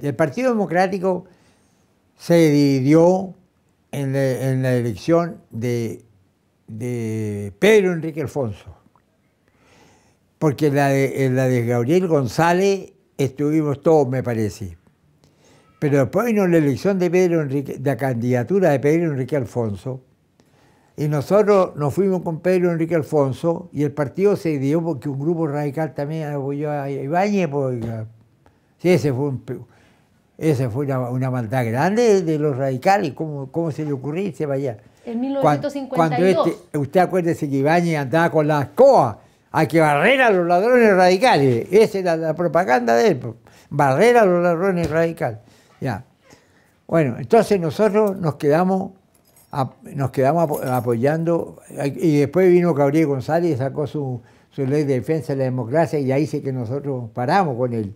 El Partido Democrático se dividió en la, elección de, Pedro Enrique Alfonso, porque en la, de, Gabriel González estuvimos todos, me parece. Pero después vino la elección de Pedro Enrique, la candidatura de Pedro Enrique Alfonso, y nosotros nos fuimos con Pedro Enrique Alfonso, y el partido se dividió porque un grupo radical también apoyó a Ibañez, porque, ese fue un esa fue una, maldad grande de los radicales, ¿cómo, cómo se le ocurrió irse vaya En 1952. Cuando, este, usted acuérdese que Ibañez andaba con las coas a que barrera a los ladrones radicales. Esa era la propaganda de él, pues, barrera a los ladrones radicales. Ya. Bueno, entonces nosotros nos quedamos, nos quedamos apoyando y después vino Gabriel González y sacó su, ley de defensa de la democracia y ahí se que nosotros paramos con él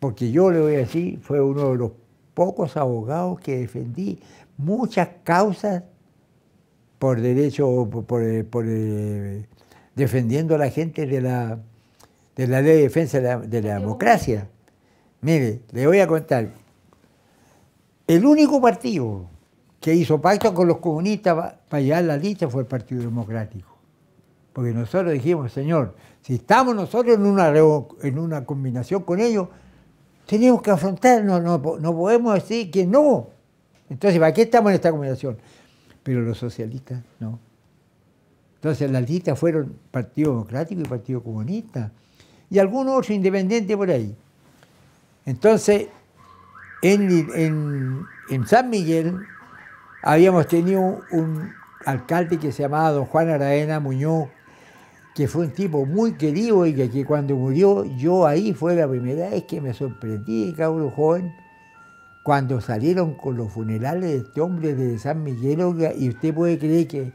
porque yo le voy a decir, fue uno de los pocos abogados que defendí muchas causas por derecho, por, eh, eh, defendiendo a la gente de la, de la ley de defensa de la, democracia. Mire, le voy a contar. El único partido que hizo pacto con los comunistas para llegar a la lista fue el Partido Democrático. Porque nosotros dijimos, señor, si estamos nosotros en una, en una combinación con ellos, tenemos que afrontar, no, podemos decir que no. Entonces, ¿para qué estamos en esta combinación? Pero los socialistas no. Entonces, las listas fueron Partido Democrático y Partido Comunista, y algún otro independiente por ahí. Entonces, en, en San Miguel habíamos tenido un alcalde que se llamaba don Juan Araena Muñoz, que fue un tipo muy querido y que, cuando murió, yo ahí fue la primera vez que me sorprendí, cabrón joven, cuando salieron con los funerales de este hombre de San Miguel, y usted puede creer que,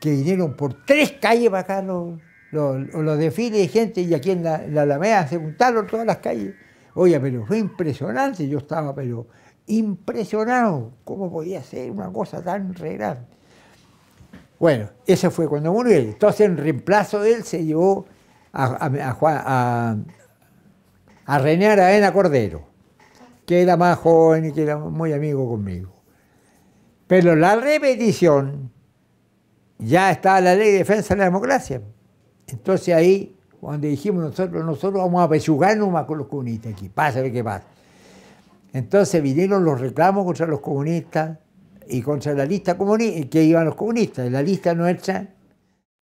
que vinieron por tres calles para acá los, los, desfiles de gente, y aquí en la, la Alameda se juntaron todas las calles. Oye, pero fue impresionante, yo estaba, pero impresionado, cómo podía ser una cosa tan re bueno, ese fue cuando murió Entonces, en reemplazo de él, se llevó a, a, a, Juan, Cordero, que era más joven y que era muy amigo conmigo. Pero la repetición ya estaba la ley de defensa de la democracia. Entonces ahí, cuando dijimos nosotros, nosotros vamos a pechugarnos más con los comunistas aquí, pasa ver qué pasa. Entonces vinieron los reclamos contra los comunistas, y contra la lista comunista, que iban los comunistas. La lista nuestra